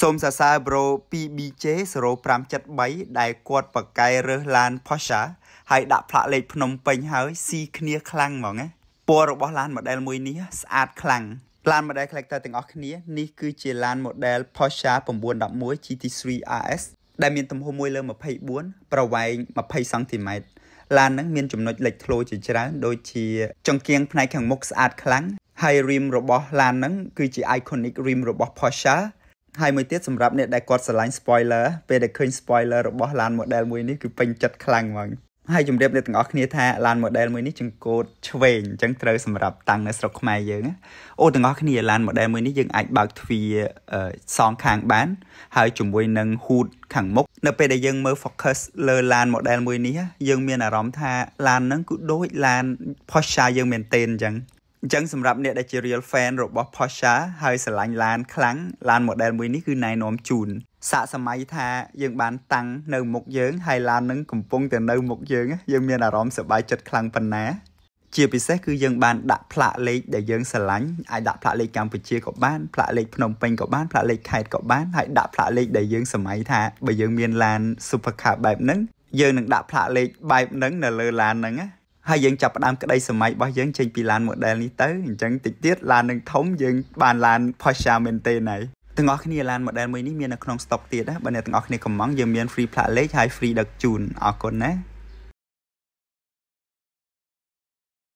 សូមសរសើរប្រូ 2BJ 0573ដែលគាត់បកកែរើសឡាន Porsche ហើយដាក់ផ្លាកលេខភ្នំពេញហើយស៊ីគ្នាខ្លាំងហ្មងណាពណ៌របស់ឡាន model មួយនេះស្អាតខ្លាំងឡាន model collector ទាំងអស់គ្នានេះគឺជាឡាន model Porsche 911 GT3 RS ដែលមានទំហំមួយលើ24ប្រវែង20សង់ទីម៉ែត្រឡាននឹងមានចំណុចលេចធ្លោជាច្រើនដូចជាចង្គៀងផ្នែកខាងមុខស្អាតខ្លាំងហើយ rim របស់ឡាននឹងគឺជា iconic rim របស់ Porsche ហើយមួយទៀតសម្រាប់អ្នកដែលគាត់ស្រឡាញ់ spoiler ពេលដែលឃើញ spoiler របស់ LAN model មួយនេះគឺពេញចិត្តខ្លាំងហ្មងហើយជម្រាបអ្នកទាំងអស់គ្នាថា LAN model មួយនេះចង្កូតឆ្វេងអញ្ចឹងត្រូវសម្រាប់តាំងនៅស្រុកខ្មែរយើងអូទាំងអស់គ្នា LAN model មួយនេះយើងអាចបើកទ្វារសងខាងបានហើយជាមួយនឹង hood ខាងមុខនៅពេលដែលយើងមើល focus លើ LAN model មួយនេះយើង មានអារម្មណ៍ថា LAN ហ្នឹងគឺដូច LAN Porsche យើងមែនទែនអញ្ចឹងអញ្ចឹងសម្រាប់អ្នកដែលជា real fan របស់ Porsche ហើយស្រឡាញ់ឡានខ្លាំងឡាន model មួយនេះគឺណែនាំជូនសាកសម័យថាយើងបានតាំងនៅមុខយើងហើយឡាននឹងកំពុងតែនៅមុខយើងយើងមានអារម្មណ៍សប្បាយចិត្តខ្លាំងប៉ុណ្ណាជាពិសេសគឺយើងបានដាក់ផ្លាកលេខដែលយើងស្រឡាញ់អាចដាក់ផ្លាកលេខកម្ពុជាក៏បានផ្លាកលេខភ្នំពេញក៏បានផ្លាកលេខខេត្តក៏បានហើយដាក់ផ្លាកលេខដែលយើងសម័យថាបើយើងមានឡាន Supercar បែបហ្នឹងយើងនឹងដាក់ផ្លាកលេខបែបហ្នឹងនៅលើឡានហ្នឹងណាហើយយើងចាប់ផ្ដើមក្តីសម័យរបស់យើងចេញពីឡាន model នេះទៅអញ្ចឹងតិចទៀតឡាននឹងធំយើងបានឡាន Porsche មែនទេណៃទាំងអស់គ្នាឡាន model មួយនេះមាននៅក្នុង stock ទៀតណាបើអ្នកទាំងអស់គ្នាកំងយើងមាន free plug leg ហើយ free ដឹកជូនអរគុណណា